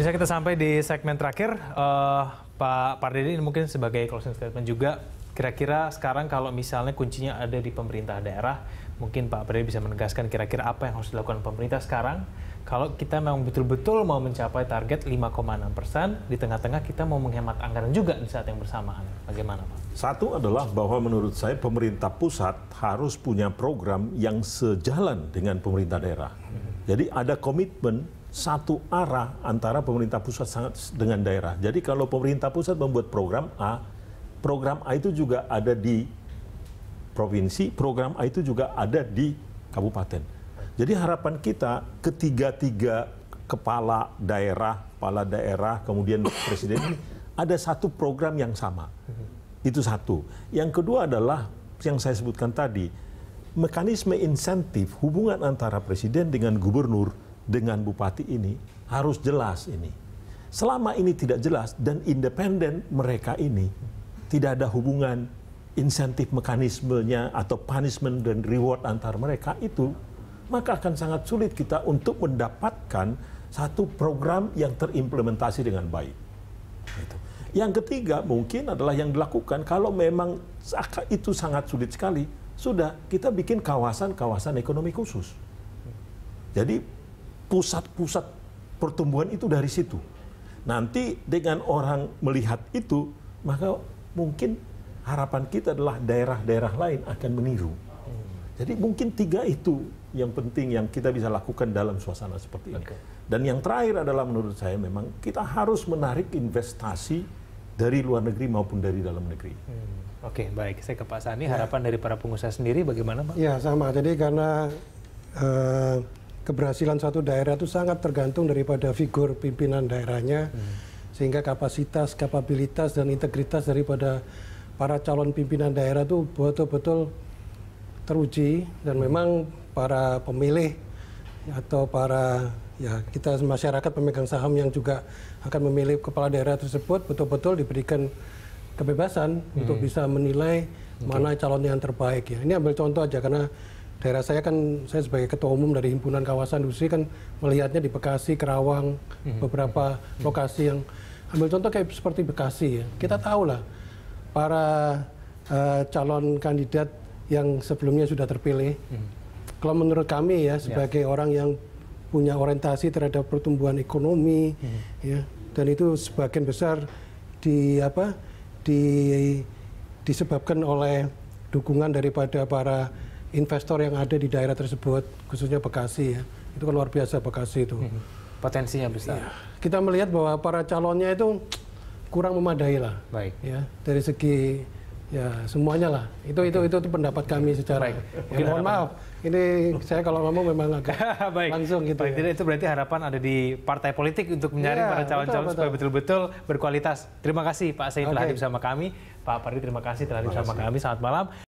Bisa kita sampai di segmen terakhir, uh, Pak Pardede ini mungkin sebagai closing statement juga. Kira-kira sekarang kalau misalnya kuncinya ada di pemerintah daerah, mungkin Pak Pardede bisa menegaskan kira-kira apa yang harus dilakukan pemerintah sekarang kalau kita memang betul-betul mau mencapai target 5,6 persen, di tengah-tengah kita mau menghemat anggaran juga di saat yang bersamaan. Bagaimana Pak? Satu adalah bahwa menurut saya pemerintah pusat harus punya program yang sejalan dengan pemerintah daerah. Hmm. Jadi ada komitmen satu arah antara pemerintah pusat sangat dengan daerah. Jadi kalau pemerintah pusat membuat program A, program A itu juga ada di provinsi, program A itu juga ada di kabupaten. Jadi harapan kita ketiga-tiga kepala daerah, kepala daerah, kemudian presiden ini ada satu program yang sama. Itu satu. Yang kedua adalah yang saya sebutkan tadi, mekanisme insentif hubungan antara presiden dengan gubernur dengan bupati ini harus jelas ini. Selama ini tidak jelas dan independen mereka ini tidak ada hubungan insentif mekanismenya atau punishment dan reward antar mereka itu maka akan sangat sulit kita untuk mendapatkan satu program yang terimplementasi dengan baik. Yang ketiga mungkin adalah yang dilakukan kalau memang itu sangat sulit sekali, sudah kita bikin kawasan-kawasan ekonomi khusus. Jadi pusat-pusat pertumbuhan itu dari situ. Nanti dengan orang melihat itu, maka mungkin harapan kita adalah daerah-daerah lain akan meniru. Jadi mungkin tiga itu yang penting yang kita bisa lakukan dalam suasana seperti ini. Okay. Dan yang terakhir adalah menurut saya memang kita harus menarik investasi dari luar negeri maupun dari dalam negeri. Hmm. Oke, okay, baik. Saya ke Pak Sani. Ya. Harapan ya. dari para pengusaha sendiri bagaimana, Pak? Ya, sama. Jadi karena Uh, keberhasilan satu daerah itu sangat tergantung daripada figur pimpinan daerahnya hmm. sehingga kapasitas, kapabilitas dan integritas daripada para calon pimpinan daerah itu betul-betul teruji dan memang para pemilih atau para ya kita masyarakat pemegang saham yang juga akan memilih kepala daerah tersebut betul-betul diberikan kebebasan hmm. untuk bisa menilai okay. mana calon yang terbaik ya. Ini ambil contoh aja karena daerah saya kan saya sebagai ketua umum dari himpunan kawasan industri kan melihatnya di Bekasi, Kerawang, hmm. beberapa lokasi yang ambil contoh kayak seperti Bekasi ya. Kita hmm. tahu lah para uh, calon kandidat yang sebelumnya sudah terpilih. Hmm. Kalau menurut kami ya, ya. sebagai yeah. orang yang punya orientasi terhadap pertumbuhan ekonomi hmm. ya dan itu sebagian besar di apa di disebabkan oleh dukungan daripada para investor yang ada di daerah tersebut, khususnya Bekasi ya, itu kan luar biasa Bekasi itu. Hmm. Potensinya besar. Ya, kita melihat bahwa para calonnya itu kurang memadai lah. Baik. Ya, dari segi ya semuanya lah. Itu itu itu, itu pendapat kami secara. Baik. Ya, mohon maaf, ini saya kalau ngomong memang agak Baik. langsung gitu. Baik. Ya. itu berarti harapan ada di partai politik untuk menyaring ya, para calon-calon supaya betul-betul berkualitas. Terima kasih Pak Said okay. telah bersama kami. Pak Pardi terima kasih telah hadir bersama kami. Selamat malam.